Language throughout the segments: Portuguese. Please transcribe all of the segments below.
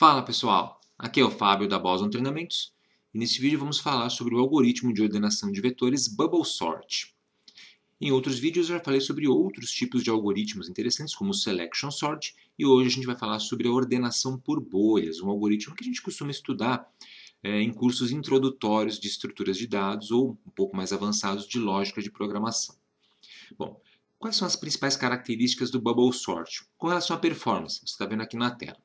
Fala pessoal, aqui é o Fábio da Boson Treinamentos e nesse vídeo vamos falar sobre o algoritmo de ordenação de vetores Bubble Sort. Em outros vídeos eu já falei sobre outros tipos de algoritmos interessantes como o Selection Sort e hoje a gente vai falar sobre a ordenação por bolhas, um algoritmo que a gente costuma estudar é, em cursos introdutórios de estruturas de dados ou um pouco mais avançados de lógica de programação. Bom, quais são as principais características do Bubble Sort com relação à performance? Você está vendo aqui na tela.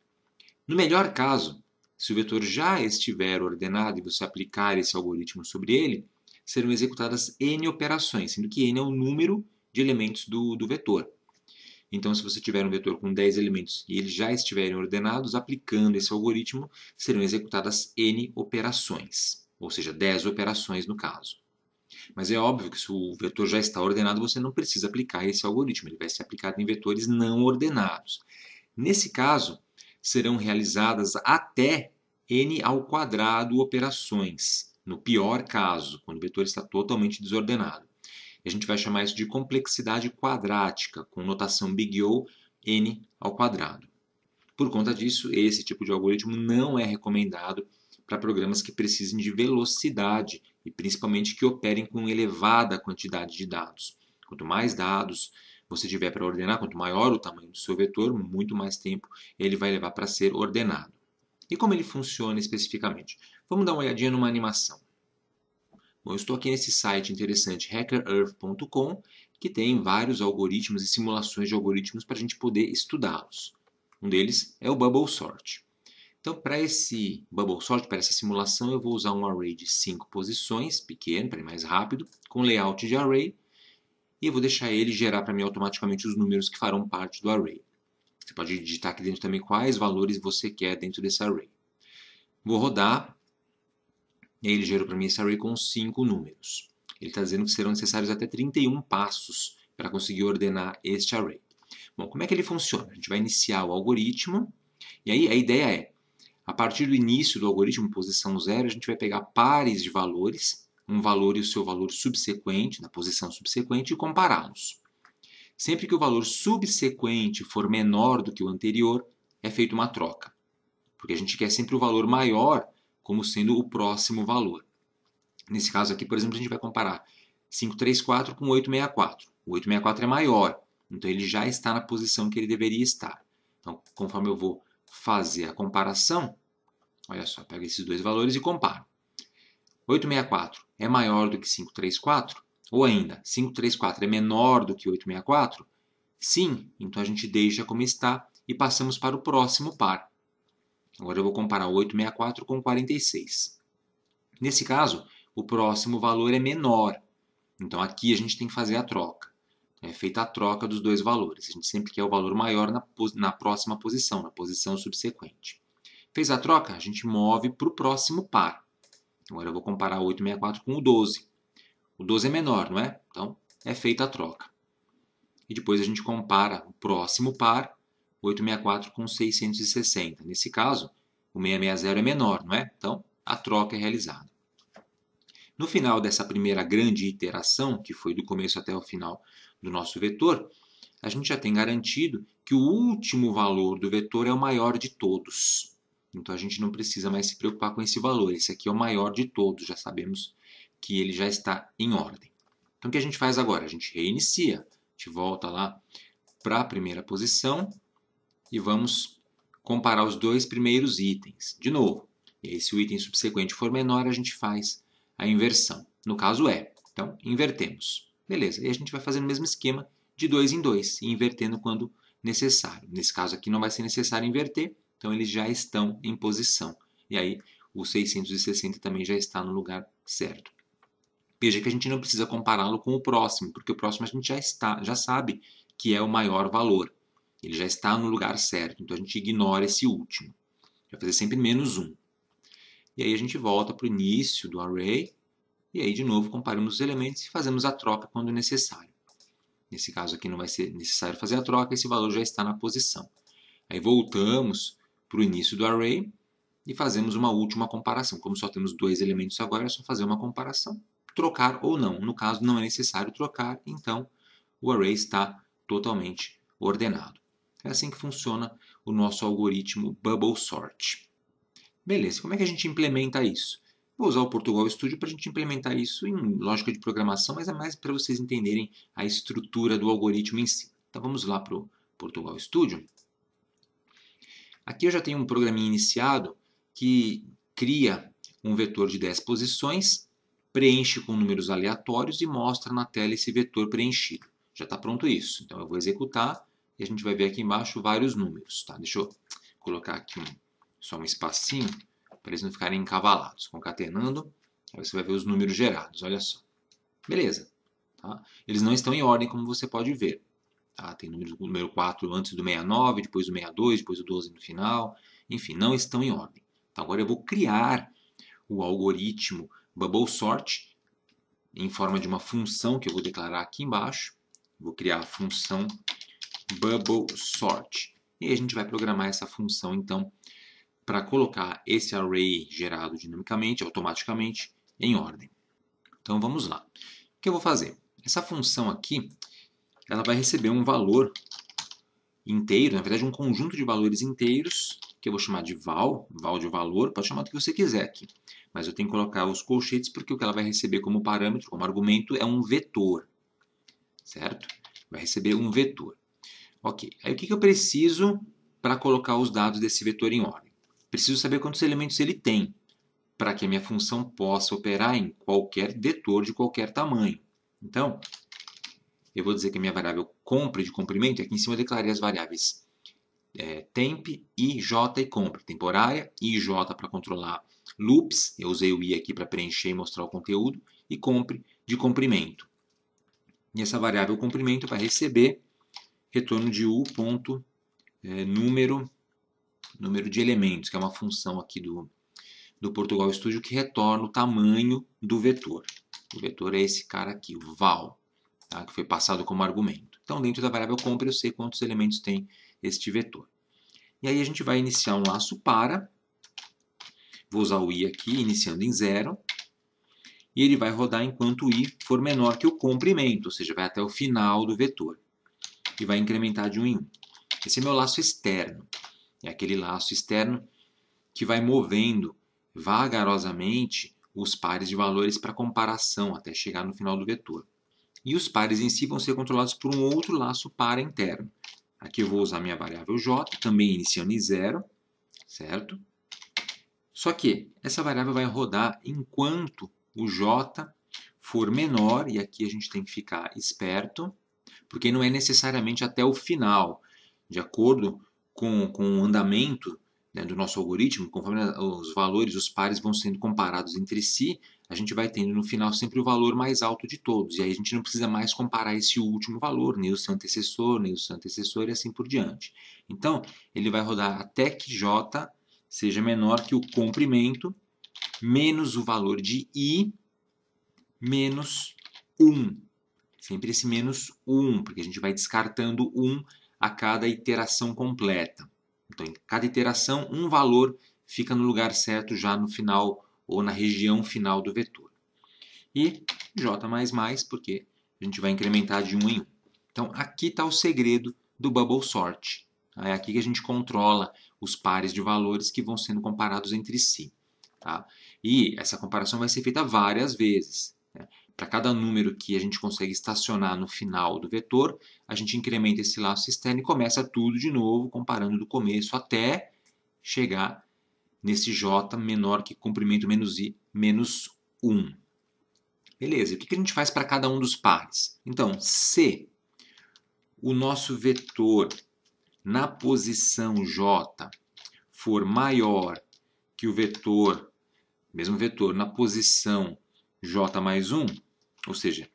No melhor caso, se o vetor já estiver ordenado e você aplicar esse algoritmo sobre ele, serão executadas n operações, sendo que n é o número de elementos do, do vetor. Então, se você tiver um vetor com 10 elementos e eles já estiverem ordenados, aplicando esse algoritmo, serão executadas n operações, ou seja, 10 operações no caso. Mas é óbvio que se o vetor já está ordenado, você não precisa aplicar esse algoritmo, ele vai ser aplicado em vetores não ordenados. Nesse caso, serão realizadas até n ao quadrado operações, no pior caso, quando o vetor está totalmente desordenado. A gente vai chamar isso de complexidade quadrática, com notação Big O n ao quadrado. Por conta disso, esse tipo de algoritmo não é recomendado para programas que precisem de velocidade e principalmente que operem com elevada quantidade de dados. Quanto mais dados, você tiver para ordenar, quanto maior o tamanho do seu vetor, muito mais tempo ele vai levar para ser ordenado. E como ele funciona especificamente? Vamos dar uma olhadinha numa animação. Bom, eu estou aqui nesse site interessante, hackerearth.com, que tem vários algoritmos e simulações de algoritmos para a gente poder estudá-los. Um deles é o Bubble Sort. Então, para esse Bubble Sort, para essa simulação, eu vou usar um array de 5 posições, pequeno, para ir mais rápido, com layout de array, e eu vou deixar ele gerar para mim automaticamente os números que farão parte do array. Você pode digitar aqui dentro também quais valores você quer dentro desse array. Vou rodar, e ele gerou para mim esse array com 5 números. Ele está dizendo que serão necessários até 31 passos para conseguir ordenar este array. Bom, como é que ele funciona? A gente vai iniciar o algoritmo, e aí a ideia é, a partir do início do algoritmo, posição 0, a gente vai pegar pares de valores um valor e o seu valor subsequente, na posição subsequente, e compará-los. Sempre que o valor subsequente for menor do que o anterior, é feita uma troca, porque a gente quer sempre o valor maior como sendo o próximo valor. Nesse caso aqui, por exemplo, a gente vai comparar 534 com 864. O 864 é maior, então ele já está na posição que ele deveria estar. Então, conforme eu vou fazer a comparação, olha só, pego esses dois valores e comparo. 864 é maior do que 534? Ou ainda, 534 é menor do que 864? Sim, então a gente deixa como está e passamos para o próximo par. Agora eu vou comparar 864 com 46. Nesse caso, o próximo valor é menor. Então aqui a gente tem que fazer a troca. É feita a troca dos dois valores. A gente sempre quer o valor maior na, na próxima posição, na posição subsequente. Fez a troca, a gente move para o próximo par. Agora eu vou comparar o 864 com o 12. O 12 é menor, não é? Então é feita a troca. E depois a gente compara o próximo par, 864 com 660. Nesse caso, o 660 é menor, não é? Então a troca é realizada. No final dessa primeira grande iteração, que foi do começo até o final do nosso vetor, a gente já tem garantido que o último valor do vetor é o maior de todos. Então a gente não precisa mais se preocupar com esse valor. Esse aqui é o maior de todos, já sabemos que ele já está em ordem. Então o que a gente faz agora? A gente reinicia, a gente volta lá para a primeira posição e vamos comparar os dois primeiros itens. De novo, e aí, se o item subsequente for menor, a gente faz a inversão. No caso é, então invertemos. Beleza, e a gente vai fazendo o mesmo esquema de dois em dois, invertendo quando necessário. Nesse caso aqui não vai ser necessário inverter, então eles já estão em posição. E aí o 660 também já está no lugar certo. Veja que a gente não precisa compará-lo com o próximo, porque o próximo a gente já está, já sabe que é o maior valor. Ele já está no lugar certo, então a gente ignora esse último. Vai fazer sempre menos 1. E aí a gente volta para o início do array, e aí de novo comparamos os elementos e fazemos a troca quando necessário. Nesse caso aqui não vai ser necessário fazer a troca, esse valor já está na posição. Aí voltamos para o início do array e fazemos uma última comparação. Como só temos dois elementos agora, é só fazer uma comparação, trocar ou não. No caso, não é necessário trocar, então o array está totalmente ordenado. É assim que funciona o nosso algoritmo Bubble Sort. Beleza, como é que a gente implementa isso? Vou usar o Portugal Studio para a gente implementar isso em lógica de programação, mas é mais para vocês entenderem a estrutura do algoritmo em si. Então vamos lá para o Portugal Studio. Aqui eu já tenho um programinha iniciado que cria um vetor de 10 posições, preenche com números aleatórios e mostra na tela esse vetor preenchido. Já está pronto isso. Então eu vou executar e a gente vai ver aqui embaixo vários números. Tá? Deixa eu colocar aqui um, só um espacinho para eles não ficarem encavalados. Concatenando, aí você vai ver os números gerados, olha só. Beleza. Tá? Eles não estão em ordem, como você pode ver. Tá? Tem número, número 4 antes do 69, depois do 62, depois do 12 no final. Enfim, não estão em ordem. Então, agora eu vou criar o algoritmo bubble sort em forma de uma função que eu vou declarar aqui embaixo. Vou criar a função bubble sort. E a gente vai programar essa função então para colocar esse array gerado dinamicamente, automaticamente, em ordem. Então vamos lá. O que eu vou fazer? Essa função aqui, ela vai receber um valor inteiro, na verdade um conjunto de valores inteiros, que eu vou chamar de val, val de valor, pode chamar do que você quiser aqui. Mas eu tenho que colocar os colchetes porque o que ela vai receber como parâmetro, como argumento, é um vetor, certo? Vai receber um vetor. Ok, aí o que, que eu preciso para colocar os dados desse vetor em ordem? Preciso saber quantos elementos ele tem, para que a minha função possa operar em qualquer vetor de qualquer tamanho. Então, eu vou dizer que a minha variável compre de comprimento, é e aqui em cima eu declarei as variáveis é, temp, i, j e compre, temporária, i, j para controlar loops, eu usei o i aqui para preencher e mostrar o conteúdo, e compre de comprimento. E essa variável comprimento vai receber retorno de u ponto, é, número, número de elementos, que é uma função aqui do, do Portugal Studio que retorna o tamanho do vetor. O vetor é esse cara aqui, o val tá? que foi passado como argumento. Então, dentro da variável compra, eu sei quantos elementos tem este vetor. E aí a gente vai iniciar um laço para, vou usar o i aqui, iniciando em zero, e ele vai rodar enquanto o i for menor que o comprimento, ou seja, vai até o final do vetor, e vai incrementar de 1 em 1. Esse é meu laço externo, é aquele laço externo que vai movendo vagarosamente os pares de valores para comparação até chegar no final do vetor e os pares em si vão ser controlados por um outro laço par interno. Aqui eu vou usar minha variável j, também iniciando em zero, certo? Só que essa variável vai rodar enquanto o j for menor, e aqui a gente tem que ficar esperto, porque não é necessariamente até o final. De acordo com, com o andamento né, do nosso algoritmo, conforme né, os valores, os pares vão sendo comparados entre si, a gente vai tendo no final sempre o valor mais alto de todos. E aí a gente não precisa mais comparar esse último valor, nem o seu antecessor, nem o seu antecessor e assim por diante. Então, ele vai rodar até que J seja menor que o comprimento menos o valor de I menos 1. Sempre esse menos 1, porque a gente vai descartando 1 a cada iteração completa. Então, em cada iteração, um valor fica no lugar certo já no final ou na região final do vetor. E J++, porque a gente vai incrementar de 1 em 1. Então, aqui está o segredo do bubble sort. É aqui que a gente controla os pares de valores que vão sendo comparados entre si. Tá? E essa comparação vai ser feita várias vezes para cada número que a gente consegue estacionar no final do vetor, a gente incrementa esse laço externo e começa tudo de novo, comparando do começo até chegar nesse J menor que comprimento menos I menos 1. Beleza, e o que a gente faz para cada um dos pares? Então, se o nosso vetor na posição J for maior que o vetor, mesmo vetor, na posição J mais 1, ou seja,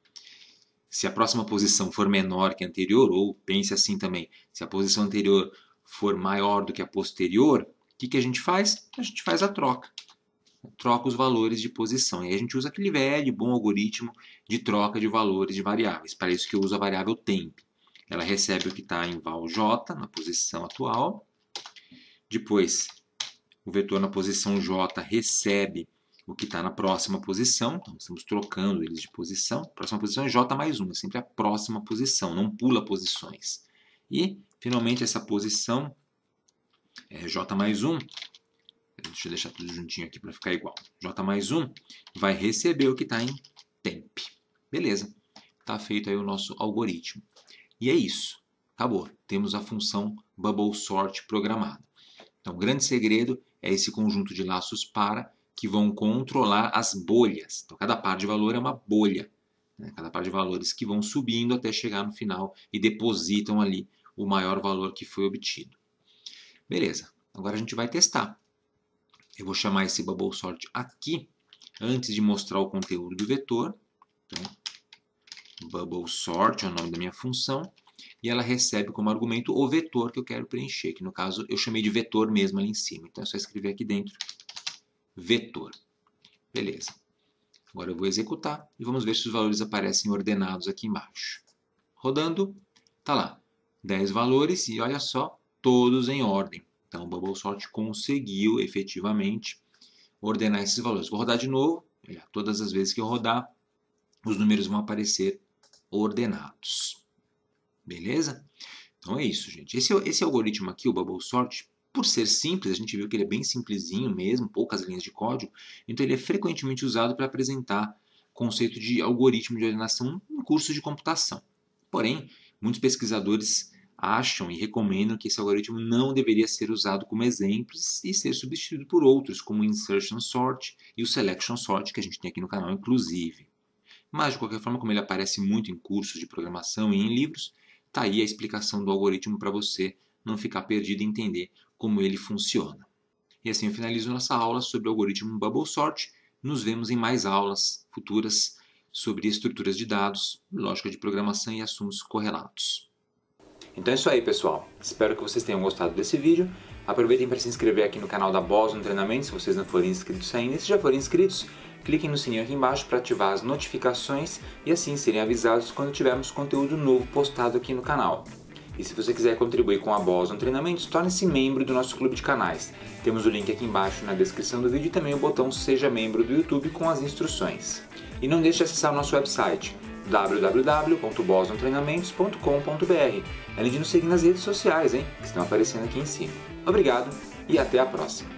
se a próxima posição for menor que a anterior, ou pense assim também, se a posição anterior for maior do que a posterior, o que, que a gente faz? A gente faz a troca. Troca os valores de posição. E aí a gente usa aquele velho bom algoritmo de troca de valores de variáveis. Para isso que eu uso a variável temp. Ela recebe o que está em val j, na posição atual. Depois, o vetor na posição j recebe o que está na próxima posição. Então, estamos trocando eles de posição. próxima posição é J mais 1, é sempre a próxima posição, não pula posições. E, finalmente, essa posição é J mais 1. Deixa eu deixar tudo juntinho aqui para ficar igual. J mais 1 vai receber o que está em temp. Beleza, está feito aí o nosso algoritmo. E é isso, acabou. Temos a função bubble sort programada. Então, o grande segredo é esse conjunto de laços para que vão controlar as bolhas. Então, cada par de valor é uma bolha. Né? Cada par de valores que vão subindo até chegar no final e depositam ali o maior valor que foi obtido. Beleza, agora a gente vai testar. Eu vou chamar esse bubble sort aqui, antes de mostrar o conteúdo do vetor. Então, bubble sort é o nome da minha função e ela recebe como argumento o vetor que eu quero preencher, que no caso eu chamei de vetor mesmo ali em cima. Então é só escrever aqui dentro vetor. Beleza. Agora eu vou executar e vamos ver se os valores aparecem ordenados aqui embaixo. Rodando, tá lá. 10 valores e olha só, todos em ordem. Então o BubbleSort conseguiu efetivamente ordenar esses valores. Vou rodar de novo. Olha, todas as vezes que eu rodar, os números vão aparecer ordenados. Beleza? Então é isso, gente. Esse, é esse é algoritmo aqui, o BubbleSort, por ser simples, a gente viu que ele é bem simplesinho mesmo, poucas linhas de código, então ele é frequentemente usado para apresentar conceito de algoritmo de ordenação em cursos de computação. Porém, muitos pesquisadores acham e recomendam que esse algoritmo não deveria ser usado como exemplos e ser substituído por outros, como o insertion sort e o selection sort, que a gente tem aqui no canal, inclusive. Mas, de qualquer forma, como ele aparece muito em cursos de programação e em livros, está aí a explicação do algoritmo para você não ficar perdido e entender como ele funciona. E assim eu finalizo nossa aula sobre o algoritmo Bubble Sort. Nos vemos em mais aulas futuras sobre estruturas de dados, lógica de programação e assuntos correlatos. Então é isso aí, pessoal. Espero que vocês tenham gostado desse vídeo. Aproveitem para se inscrever aqui no canal da no Treinamento, se vocês não forem inscritos ainda. E se já forem inscritos, cliquem no sininho aqui embaixo para ativar as notificações e assim serem avisados quando tivermos conteúdo novo postado aqui no canal. E se você quiser contribuir com a Boson Treinamentos, torne-se membro do nosso clube de canais. Temos o link aqui embaixo na descrição do vídeo e também o botão Seja Membro do YouTube com as instruções. E não deixe de acessar o nosso website www.bosontreinamentos.com.br, além de nos seguir nas redes sociais, hein, que estão aparecendo aqui em cima. Obrigado e até a próxima!